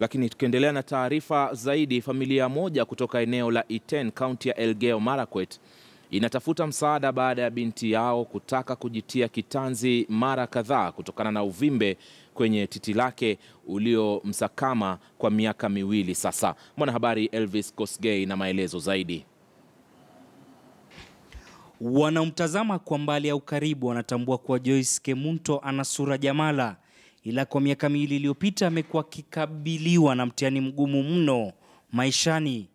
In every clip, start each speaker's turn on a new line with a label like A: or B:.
A: Lakini tukiendelea na taarifa zaidi, familia moja kutoka eneo la Iten, kaunti ya Elgeyo Marakwet inatafuta msaada baada ya binti yao kutaka kujitia kitanzi mara kadhaa kutokana na uvimbe kwenye titi lake uliomsakama kwa miaka miwili sasa. Mwanahabari Elvis Kosgei na maelezo zaidi.
B: Wanaomtazama kwa mbali au karibu wanatambua kuwa Joyce Kemunto ana sura jamala ila kwa miaka miwili iliyopita amekuwa akikabiliwa na mtihani mgumu mno maishani,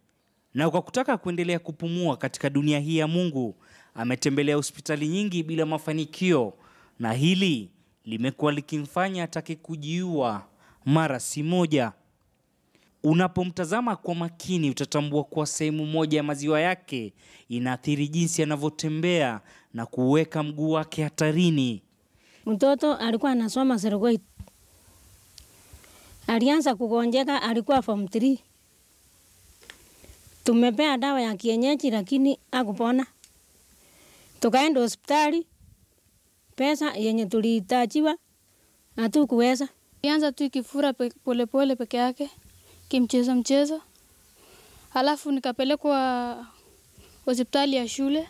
B: na kwa kutaka kuendelea kupumua katika dunia hii ya Mungu ametembelea hospitali nyingi bila mafanikio, na hili limekuwa likimfanya atake kujiua mara si moja. Unapomtazama kwa makini utatambua kuwa sehemu moja ya maziwa yake inaathiri jinsi anavyotembea na kuweka mguu wake hatarini.
C: Mtoto alikuwa anasoma Serengeti alianza kugonjeka, alikuwa form 3. Tumepea dawa ya kienyeji lakini akupona Tukaenda hospitali, pesa yenye tulitajiwa hatukuweza. Alianza tu kifura polepole pole peke
D: yake kimchezo mchezo, halafu nikapelekwa hospitali ya shule,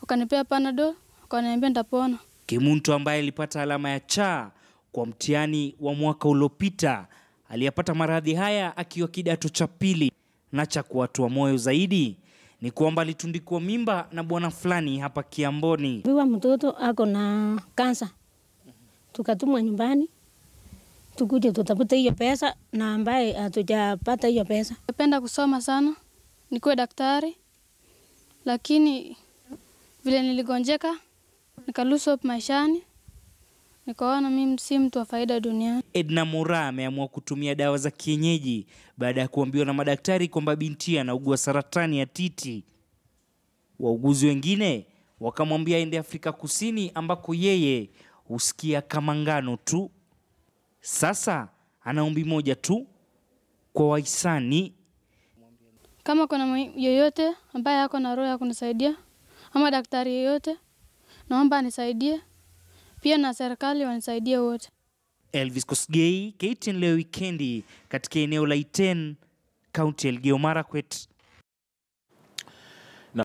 D: wakanipea panadol, wakaniambia ndapona
B: Kimuntu ambaye alipata alama ya cha kwa mtihani wa mwaka uliopita. Aliyepata maradhi haya akiwa kidato cha pili, na cha kuwatua moyo zaidi ni kwamba alitundikwa mimba na bwana fulani hapa Kiamboni.
C: Viwa mtoto ako na kansa, tukatumwa nyumbani tukuje tutafute hiyo pesa, na ambaye hatujapata hiyo pesa. Napenda kusoma sana nikuwe daktari,
D: lakini vile niligonjeka nikalusop maishani nikaona mimi si mtu wa faida duniani.
B: Edna Mora ameamua kutumia dawa za kienyeji baada ya kuambiwa na madaktari kwamba binti anaugua saratani ya titi. Wauguzi wengine wakamwambia aende Afrika Kusini ambako yeye husikia kama ngano tu. Sasa ana ombi moja tu kwa wahisani,
D: kama kuna yoyote ambaye ako na roho ya kunisaidia ama daktari yoyote, naomba anisaidie pia na serikali wanisaidie wote.
B: Elvis Kosgei, KTN leo wikendi katika eneo la Iten, kaunti ya Elgeyo Marakwet.